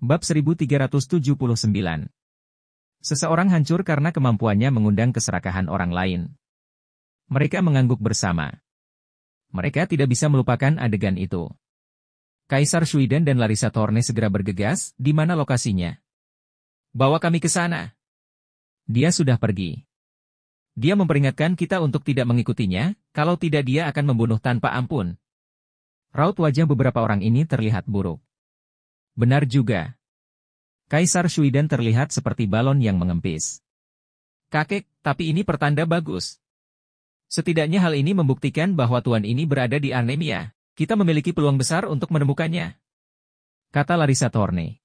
Bab 1379 Seseorang hancur karena kemampuannya mengundang keserakahan orang lain. Mereka mengangguk bersama. Mereka tidak bisa melupakan adegan itu. Kaisar Sweden dan Larissa Thorne segera bergegas, di mana lokasinya. Bawa kami ke sana. Dia sudah pergi. Dia memperingatkan kita untuk tidak mengikutinya, kalau tidak dia akan membunuh tanpa ampun. Raut wajah beberapa orang ini terlihat buruk. Benar juga. Kaisar Shuidan terlihat seperti balon yang mengempis. Kakek, tapi ini pertanda bagus. Setidaknya hal ini membuktikan bahwa Tuan ini berada di anemia. Kita memiliki peluang besar untuk menemukannya. Kata Larissa Thorne.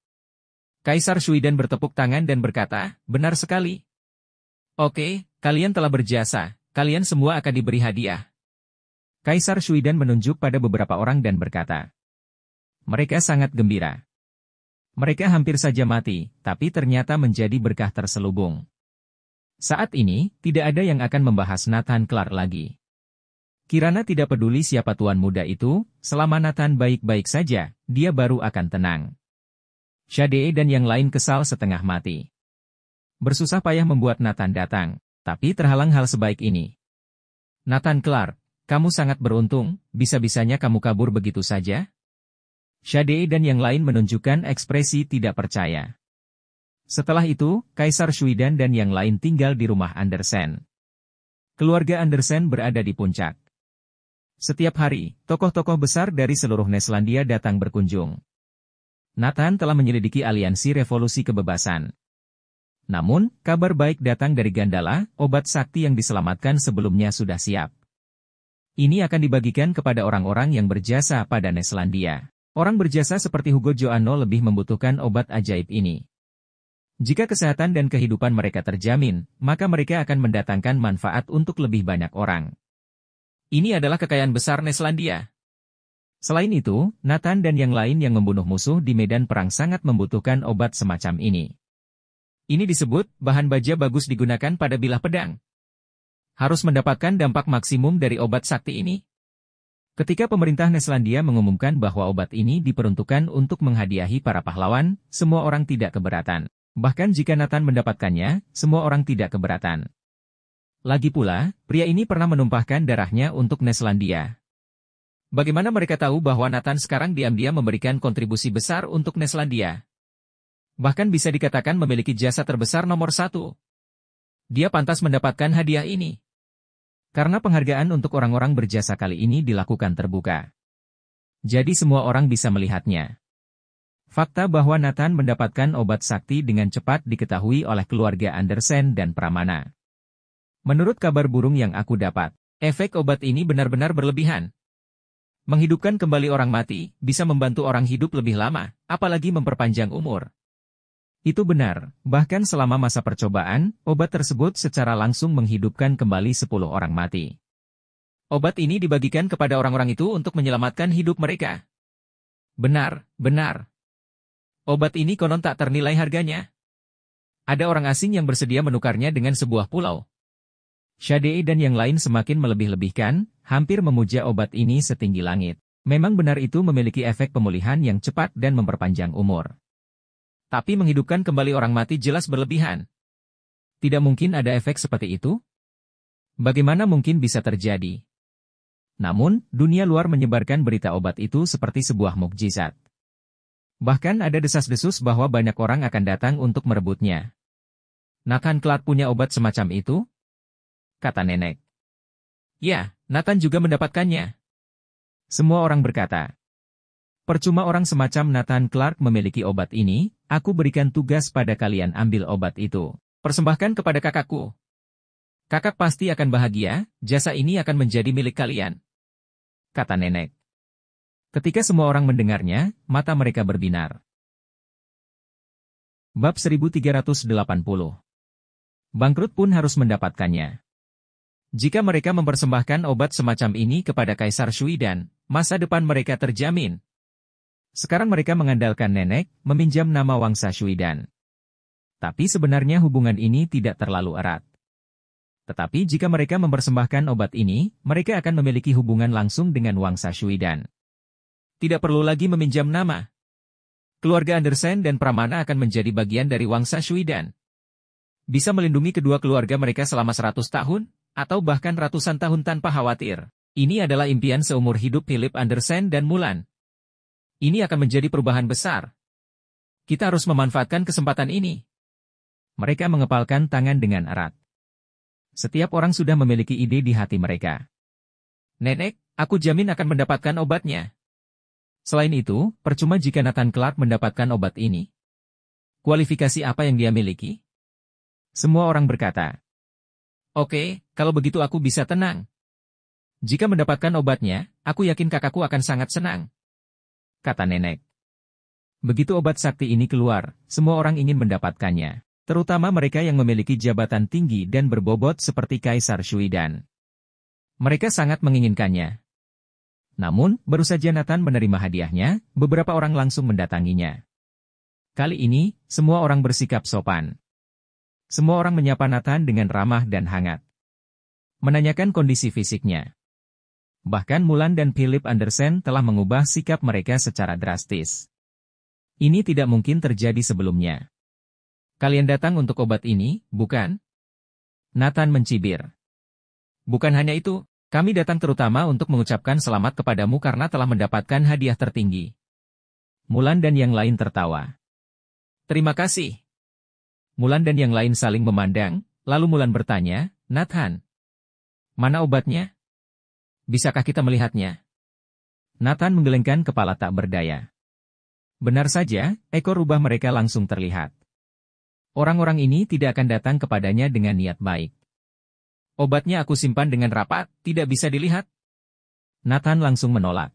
Kaisar Shuidan bertepuk tangan dan berkata, benar sekali. Oke, kalian telah berjasa, kalian semua akan diberi hadiah. Kaisar Shuidan menunjuk pada beberapa orang dan berkata, mereka sangat gembira. Mereka hampir saja mati, tapi ternyata menjadi berkah terselubung. Saat ini, tidak ada yang akan membahas Nathan Clark lagi. Kirana tidak peduli siapa tuan muda itu, selama Nathan baik-baik saja, dia baru akan tenang. Shade dan yang lain kesal setengah mati. Bersusah payah membuat Nathan datang, tapi terhalang hal sebaik ini. Nathan Clark, kamu sangat beruntung, bisa-bisanya kamu kabur begitu saja, Shade dan yang lain menunjukkan ekspresi tidak percaya. Setelah itu, Kaisar Shuidan dan yang lain tinggal di rumah Andersen. Keluarga Andersen berada di puncak. Setiap hari, tokoh-tokoh besar dari seluruh Neslandia datang berkunjung. Nathan telah menyelidiki aliansi revolusi kebebasan. Namun, kabar baik datang dari Gandala, obat sakti yang diselamatkan sebelumnya sudah siap. Ini akan dibagikan kepada orang-orang yang berjasa pada Neslandia. Orang berjasa seperti Hugo Joanno lebih membutuhkan obat ajaib ini. Jika kesehatan dan kehidupan mereka terjamin, maka mereka akan mendatangkan manfaat untuk lebih banyak orang. Ini adalah kekayaan besar Neslandia. Selain itu, Nathan dan yang lain yang membunuh musuh di medan perang sangat membutuhkan obat semacam ini. Ini disebut, bahan baja bagus digunakan pada bilah pedang. Harus mendapatkan dampak maksimum dari obat sakti ini. Ketika pemerintah Neslandia mengumumkan bahwa obat ini diperuntukkan untuk menghadiahi para pahlawan, semua orang tidak keberatan. Bahkan jika Nathan mendapatkannya, semua orang tidak keberatan. Lagi pula, pria ini pernah menumpahkan darahnya untuk Neslandia. Bagaimana mereka tahu bahwa Nathan sekarang diam-diam memberikan kontribusi besar untuk Neslandia? Bahkan bisa dikatakan memiliki jasa terbesar nomor satu. Dia pantas mendapatkan hadiah ini. Karena penghargaan untuk orang-orang berjasa kali ini dilakukan terbuka. Jadi semua orang bisa melihatnya. Fakta bahwa Nathan mendapatkan obat sakti dengan cepat diketahui oleh keluarga Andersen dan Pramana. Menurut kabar burung yang aku dapat, efek obat ini benar-benar berlebihan. Menghidupkan kembali orang mati bisa membantu orang hidup lebih lama, apalagi memperpanjang umur. Itu benar, bahkan selama masa percobaan, obat tersebut secara langsung menghidupkan kembali 10 orang mati. Obat ini dibagikan kepada orang-orang itu untuk menyelamatkan hidup mereka. Benar, benar. Obat ini konon tak ternilai harganya. Ada orang asing yang bersedia menukarnya dengan sebuah pulau. Shade dan yang lain semakin melebih-lebihkan, hampir memuja obat ini setinggi langit. Memang benar itu memiliki efek pemulihan yang cepat dan memperpanjang umur. Tapi menghidupkan kembali orang mati jelas berlebihan. Tidak mungkin ada efek seperti itu? Bagaimana mungkin bisa terjadi? Namun, dunia luar menyebarkan berita obat itu seperti sebuah mukjizat. Bahkan ada desas-desus bahwa banyak orang akan datang untuk merebutnya. Nathan Clark punya obat semacam itu? Kata nenek. Ya, Nathan juga mendapatkannya. Semua orang berkata. Percuma orang semacam Nathan Clark memiliki obat ini, Aku berikan tugas pada kalian ambil obat itu. Persembahkan kepada kakakku. Kakak pasti akan bahagia, jasa ini akan menjadi milik kalian. Kata nenek. Ketika semua orang mendengarnya, mata mereka berbinar. Bab 1380 Bangkrut pun harus mendapatkannya. Jika mereka mempersembahkan obat semacam ini kepada Kaisar Shui dan masa depan mereka terjamin, sekarang mereka mengandalkan nenek, meminjam nama Wangsa Shuidan. Tapi sebenarnya hubungan ini tidak terlalu erat. Tetapi jika mereka mempersembahkan obat ini, mereka akan memiliki hubungan langsung dengan Wangsa Shuidan. Tidak perlu lagi meminjam nama. Keluarga Andersen dan Pramana akan menjadi bagian dari Wangsa Shuidan. Bisa melindungi kedua keluarga mereka selama 100 tahun, atau bahkan ratusan tahun tanpa khawatir. Ini adalah impian seumur hidup Philip Andersen dan Mulan. Ini akan menjadi perubahan besar. Kita harus memanfaatkan kesempatan ini. Mereka mengepalkan tangan dengan erat. Setiap orang sudah memiliki ide di hati mereka. Nenek, aku jamin akan mendapatkan obatnya. Selain itu, percuma jika Nathan Clark mendapatkan obat ini. Kualifikasi apa yang dia miliki? Semua orang berkata, Oke, kalau begitu aku bisa tenang. Jika mendapatkan obatnya, aku yakin kakakku akan sangat senang kata nenek. Begitu obat sakti ini keluar, semua orang ingin mendapatkannya. Terutama mereka yang memiliki jabatan tinggi dan berbobot seperti Kaisar Shuidan. Mereka sangat menginginkannya. Namun, baru saja Nathan menerima hadiahnya, beberapa orang langsung mendatanginya. Kali ini, semua orang bersikap sopan. Semua orang menyapa Nathan dengan ramah dan hangat. Menanyakan kondisi fisiknya. Bahkan Mulan dan Philip Andersen telah mengubah sikap mereka secara drastis. Ini tidak mungkin terjadi sebelumnya. Kalian datang untuk obat ini, bukan? Nathan mencibir. Bukan hanya itu, kami datang terutama untuk mengucapkan selamat kepadamu karena telah mendapatkan hadiah tertinggi. Mulan dan yang lain tertawa. Terima kasih. Mulan dan yang lain saling memandang, lalu Mulan bertanya, Nathan, mana obatnya? Bisakah kita melihatnya? Nathan menggelengkan kepala tak berdaya. Benar saja, ekor rubah mereka langsung terlihat. Orang-orang ini tidak akan datang kepadanya dengan niat baik. Obatnya aku simpan dengan rapat, tidak bisa dilihat. Nathan langsung menolak.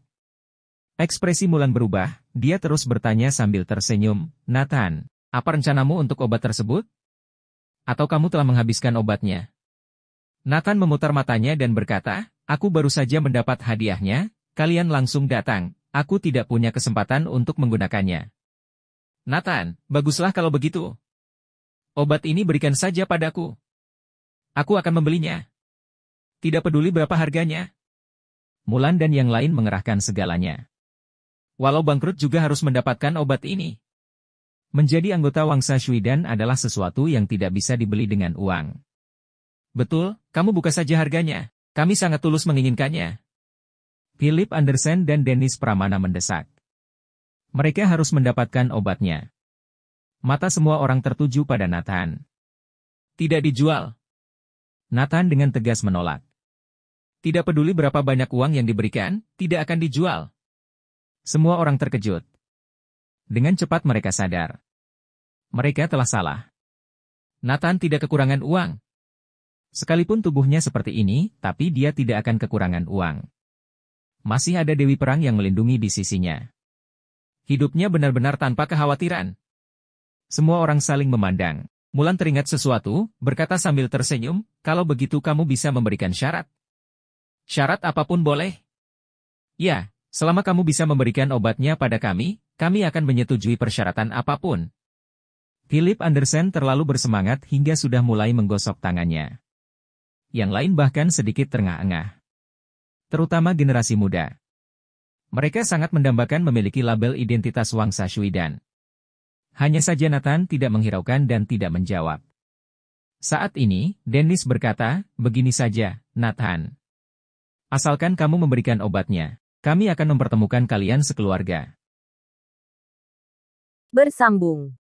Ekspresi Mulan berubah, dia terus bertanya sambil tersenyum, Nathan, apa rencanamu untuk obat tersebut? Atau kamu telah menghabiskan obatnya? Nathan memutar matanya dan berkata, Aku baru saja mendapat hadiahnya, kalian langsung datang, aku tidak punya kesempatan untuk menggunakannya. Nathan, baguslah kalau begitu. Obat ini berikan saja padaku. Aku akan membelinya. Tidak peduli berapa harganya. Mulan dan yang lain mengerahkan segalanya. Walau bangkrut juga harus mendapatkan obat ini. Menjadi anggota Wangsa Shuidan adalah sesuatu yang tidak bisa dibeli dengan uang. Betul, kamu buka saja harganya. Kami sangat tulus menginginkannya. Philip Andersen dan Dennis Pramana mendesak. Mereka harus mendapatkan obatnya. Mata semua orang tertuju pada Nathan. Tidak dijual. Nathan dengan tegas menolak. Tidak peduli berapa banyak uang yang diberikan, tidak akan dijual. Semua orang terkejut. Dengan cepat mereka sadar. Mereka telah salah. Nathan tidak kekurangan uang, Sekalipun tubuhnya seperti ini, tapi dia tidak akan kekurangan uang. Masih ada Dewi Perang yang melindungi di sisinya. Hidupnya benar-benar tanpa kekhawatiran. Semua orang saling memandang. Mulan teringat sesuatu, berkata sambil tersenyum, kalau begitu kamu bisa memberikan syarat. Syarat apapun boleh. Ya, selama kamu bisa memberikan obatnya pada kami, kami akan menyetujui persyaratan apapun. Philip Anderson terlalu bersemangat hingga sudah mulai menggosok tangannya yang lain bahkan sedikit terengah-engah. Terutama generasi muda. Mereka sangat mendambakan memiliki label identitas Wangsa Shuidan. Hanya saja Nathan tidak menghiraukan dan tidak menjawab. Saat ini, Dennis berkata, begini saja, Nathan. Asalkan kamu memberikan obatnya, kami akan mempertemukan kalian sekeluarga. Bersambung